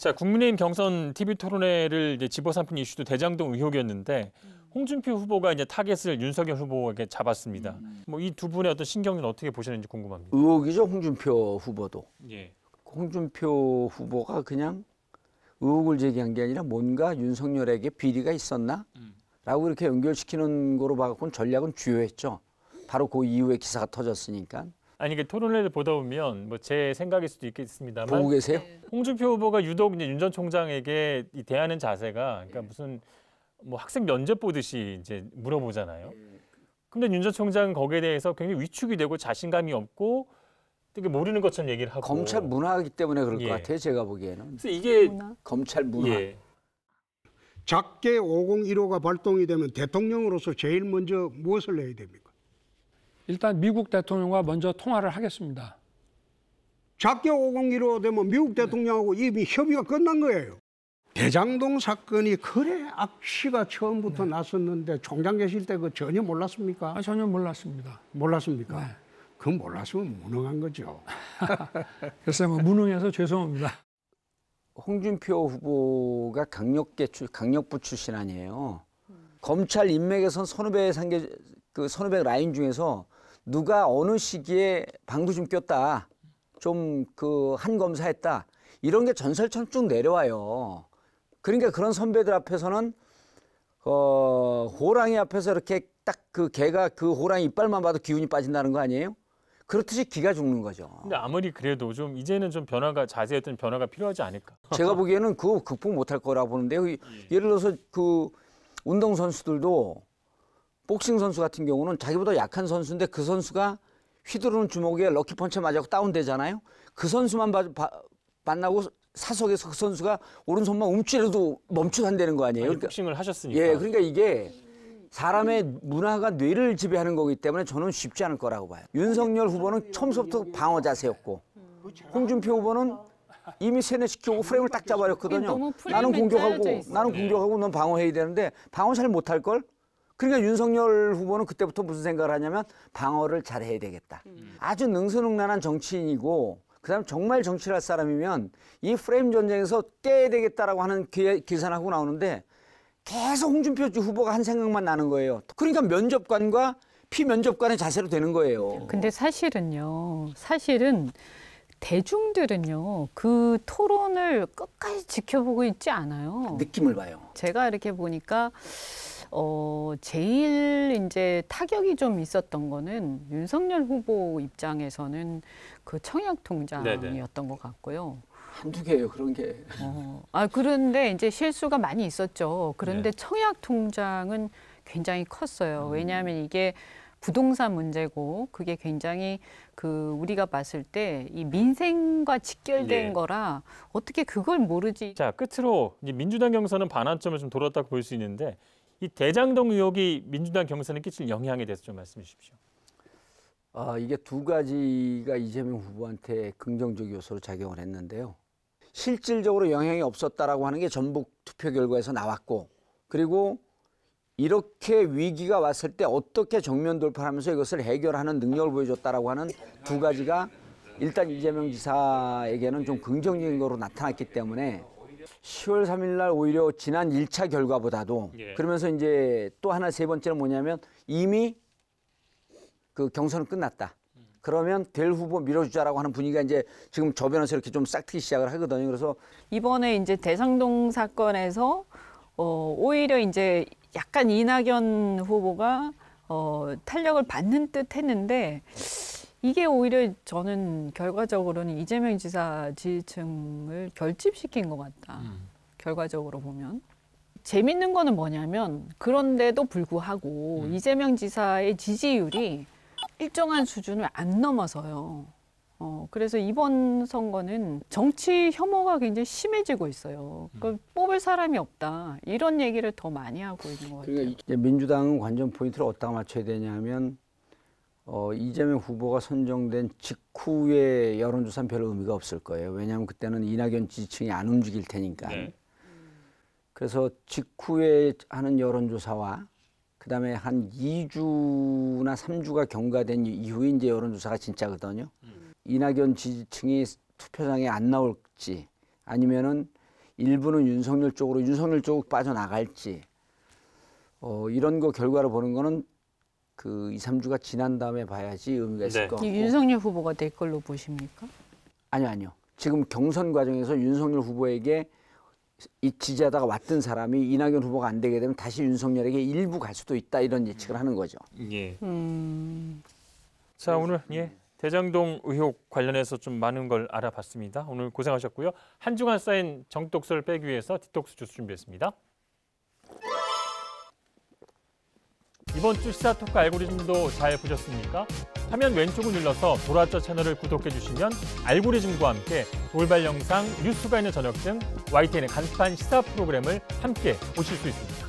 자, 국민의힘 경선 TV 토론회를 이제 집어삼킨 이슈도 대장동 의혹이었는데 음. 홍준표 후보가 이제 타겟을 윤석열 후보에게 잡았습니다. 음. 뭐이 두 분의 어떤 신경은 어떻게 보시는지 궁금합니다. 의혹이죠, 홍준표 후보도. 예. 홍준표 후보가 그냥 의혹을 제기한 게 아니라 뭔가 윤석열에게 비리가 있었나? 라고 이렇게 연결시키는 거로 봐갖고 전략은 주요했죠. 바로 그 이후에 기사가 터졌으니까. 아니 그 토론회를 보다 보면 뭐 제 생각일 수도 있겠습니다만 보고 계세요? 네. 홍준표 후보가 유독 이제 윤 전 총장에게 이 대하는 자세가 그러니까 네. 무슨 뭐 학생 면접 보듯이 이제 물어보잖아요. 네. 근데 윤 전 총장은 거기에 대해서 굉장히 위축이 되고 자신감이 없고 되게 모르는 것처럼 얘기를 하고 검찰 문화이기 때문에 그럴 예. 것 같아요. 제가 보기에는. 그래서 이게 문화? 검찰 문화. 예. 작게 5015가 발동이 되면 대통령으로서 제일 먼저 무엇을 해야 됩니까? 일단 미국 대통령과 먼저 통화를 하겠습니다. 작게 501호 되면 미국 네. 대통령하고 네. 이미 협의가 끝난 거예요. 대장동 사건이 그래 악취가 처음부터 네. 났었는데 총장 계실 때그 전혀 몰랐습니까? 아, 전혀 몰랐습니다. 몰랐습니까? 네. 그 몰랐으면 무능한 거죠. 글쎄 뭐 무능해서 죄송합니다. 홍준표 후보가 강력계 출, 강력부 출신 아니에요. 검찰 인맥에선 선후배 상계 그 선후배 라인 중에서 누가 어느 시기에 방구 좀 꼈다. 좀 그 한 검사했다. 이런 게 전설처럼 쭉 내려와요. 그러니까 그런 선배들 앞에서는 어, 호랑이 앞에서 이렇게 딱 그 개가 그 호랑이 이빨만 봐도 기운이 빠진다는 거 아니에요? 그렇듯이 기가 죽는 거죠. 근데 아무리 그래도 좀 이제는 좀 변화가 자세했던 변화가 필요하지 않을까? 제가 보기에는 그거 극복 못할 거라고 보는데요. 예를 들어서 그 운동 선수들도 복싱 선수 같은 경우는 자기보다 약한 선수인데 그 선수가 휘두르는 주먹에 럭키 펀치 맞아고 다운되잖아요. 그 선수만 봐, 봐, 만나고 사석에서 그 선수가 오른손만 움찔해도 멈칫한다는 거 아니에요? 아니, 그러니까, 복싱을 하셨으니까. 예, 그러니까 이게 사람의 문화가 뇌를 지배하는 거기 때문에 저는 쉽지 않을 거라고 봐요. 윤석열 후보는 처음부터 방어 자세였고 홍준표 후보는 이미 세뇌시키고 프레임을 딱 잡아버렸거든요. 나는 공격하고 나는 공격하고 넌 방어해야 되는데 방어 잘 못할 걸. 그러니까 윤석열 후보는 그때부터 무슨 생각을 하냐면 방어를 잘해야 되겠다. 음. 아주 능수능란한 정치인이고 그다음 정말 정치를 할 사람이면 이 프레임 전쟁에서 깨야 되겠다라고 하는 계산하고 나오는데 계속 홍준표 후보가 한 생각만 나는 거예요. 그러니까 면접관과 피면접관의 자세로 되는 거예요. 근데 사실은요. 사실은 대중들은요 그 토론을 끝까지 지켜보고 있지 않아요. 그 느낌을 봐요. 제가 이렇게 보니까 어 제일 이제 타격이 좀 있었던 거는 윤석열 후보 입장에서는 그 청약 통장이었던 것 같고요. 한두 개예요 그런 게. 어, 아 그런데 이제 실수가 많이 있었죠. 그런데 네. 청약 통장은 굉장히 컸어요. 음. 왜냐하면 이게 부동산 문제고 그게 굉장히 그 우리가 봤을 때 이 민생과 직결된 예. 거라 어떻게 그걸 모르지. 자 끝으로 이제 민주당 경선은 반환점을 좀 돌았다고 볼 수 있는데 이 대장동 의혹이 민주당 경선에 끼칠 영향에 대해서 좀 말씀해 주십시오. 아 이게 두 가지가 이재명 후보한테 긍정적 요소로 작용을 했는데요. 실질적으로 영향이 없었다라고 하는 게 전북 투표 결과에서 나왔고 그리고 이렇게 위기가 왔을 때 어떻게 정면 돌파하면서 이것을 해결하는 능력을 보여줬다라고 하는 두 가지가 일단 이재명 지사에게는 좀 긍정적인 거로 나타났기 때문에 10월 3일 날 오히려 지난 1차 결과보다도 예. 그러면서 이제 또 하나 세 번째는 뭐냐면 이미 그 경선은 끝났다. 그러면 될 후보 밀어주자라고 하는 분위기가 이제 지금 저변에서 이렇게 좀 싹트기 시작을 하거든요. 그래서 이번에 이제 대상동 사건에서 어, 오히려 이제 약간 이낙연 후보가 어, 탄력을 받는 듯 했는데 이게 오히려 저는 결과적으로는 이재명 지사 지지층을 결집시킨 것 같다. 음. 결과적으로 보면. 재밌는 거는 뭐냐면 그런데도 불구하고 음. 이재명 지사의 지지율이 일정한 수준을 안 넘어서요. 어, 그래서 이번 선거는 정치 혐오가 굉장히 심해지고 있어요. 그그 음. 뽑을 사람이 없다. 이런 얘기를 더 많이 하고 있는 것 그러니까 같아요. 이제 민주당은 관전 포인트를 어디다 맞춰야 되냐면 어, 이재명 후보가 선정된 직후에 여론조사는 별 의미가 없을 거예요. 왜냐하면 그때는 이낙연 지지층이 안 움직일 테니까. 네. 그래서 직후에 하는 여론조사와 그다음에 한 2주나 3주가 경과된 이후에 이제 여론조사가 진짜거든요. 음. 이낙연 지지층이 투표장에 안 나올지 아니면은 일부는 윤석열 쪽으로 윤석열 쪽으로 빠져나갈지 어, 이런 거 결과를 보는 거는 그 2, 3주가 지난 다음에 봐야지 의미가 있을 네. 것 같고. 윤석열 후보가 될 걸로 보십니까? 아니요, 아니요. 지금 경선 과정에서 윤석열 후보에게 이 지지하다가 왔던 사람이 이낙연 후보가 안 되게 되면 다시 윤석열에게 일부 갈 수도 있다 이런 예측을 하는 거죠. 예. 음... 자 오늘 예 대장동 의혹 관련해서 좀 많은 걸 알아봤습니다. 오늘 고생하셨고요. 한 주간 쌓인 정독서를 빼기 위해서 디톡스 주스 준비했습니다. 이번 주 시사토크 알고리즘도 잘 보셨습니까? 화면 왼쪽을 눌러서 돌아저 채널을 구독해 주시면 알고리즘과 함께 돌발 영상, 뉴스가 있는 저녁 등 YTN의 간판 시사 프로그램을 함께 보실 수 있습니다.